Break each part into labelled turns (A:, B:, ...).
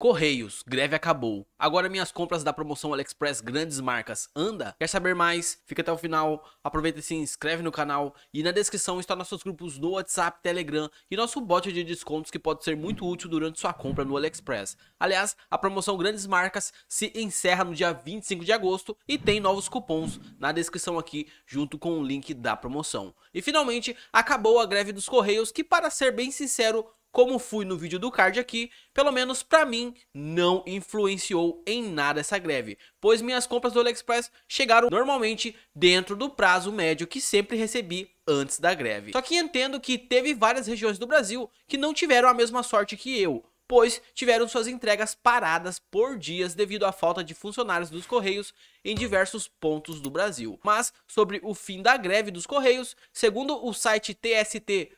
A: Correios, greve acabou. Agora minhas compras da promoção AliExpress Grandes Marcas anda? Quer saber mais? Fica até o final, aproveita e se inscreve no canal e na descrição estão nossos grupos no WhatsApp, Telegram e nosso bot de descontos que pode ser muito útil durante sua compra no AliExpress. Aliás, a promoção Grandes Marcas se encerra no dia 25 de agosto e tem novos cupons na descrição aqui junto com o link da promoção. E finalmente, acabou a greve dos Correios que para ser bem sincero, como fui no vídeo do card aqui, pelo menos para mim não influenciou em nada essa greve, pois minhas compras do AliExpress chegaram normalmente dentro do prazo médio que sempre recebi antes da greve. Só que entendo que teve várias regiões do Brasil que não tiveram a mesma sorte que eu, pois tiveram suas entregas paradas por dias devido à falta de funcionários dos Correios em diversos pontos do Brasil. Mas sobre o fim da greve dos Correios, segundo o site tst.jus.br,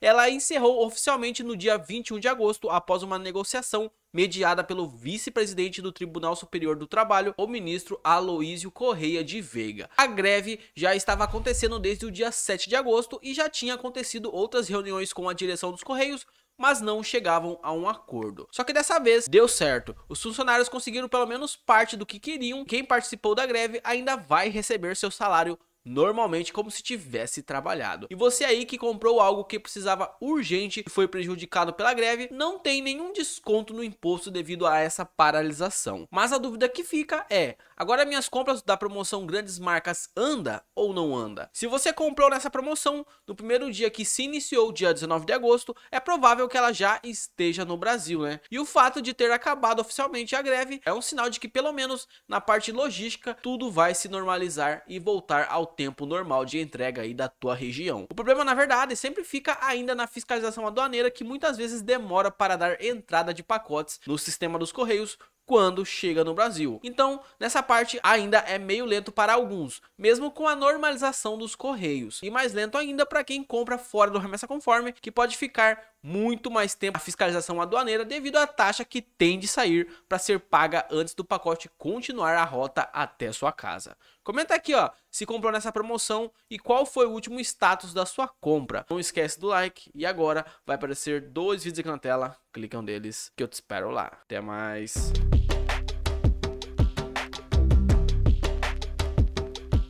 A: ela encerrou oficialmente no dia 21 de agosto após uma negociação mediada pelo vice-presidente do Tribunal Superior do Trabalho, o ministro Aloísio Correia de Veiga. A greve já estava acontecendo desde o dia 7 de agosto e já tinha acontecido outras reuniões com a direção dos Correios, mas não chegavam a um acordo. Só que dessa vez deu certo. Os funcionários conseguiram pelo menos parte do que queriam. Quem participou da greve ainda vai receber seu salário normalmente como se tivesse trabalhado. E você aí que comprou algo que precisava urgente e foi prejudicado pela greve, não tem nenhum desconto no imposto devido a essa paralisação. Mas a dúvida que fica é: agora minhas compras da promoção Grandes Marcas anda ou não anda? Se você comprou nessa promoção no primeiro dia que se iniciou, dia 19 de agosto, é provável que ela já esteja no Brasil, né? E o fato de ter acabado oficialmente a greve é um sinal de que pelo menos na parte logística tudo vai se normalizar e voltar ao tempo normal de entrega aí da tua região. O problema, na verdade, sempre fica ainda na fiscalização aduaneira, que muitas vezes demora para dar entrada de pacotes no sistema dos correios, quando chega no Brasil. Então, nessa parte ainda é meio lento para alguns, mesmo com a normalização dos correios. E mais lento ainda para quem compra fora do remessa conforme, que pode ficar muito mais tempo a fiscalização aduaneira devido à taxa que tem de sair para ser paga antes do pacote continuar a rota até sua casa. Comenta aqui, ó, se comprou nessa promoção e qual foi o último status da sua compra. Não esquece do like e agora vai aparecer dois vídeos aqui na tela, Clica um deles que eu te espero lá. Até mais.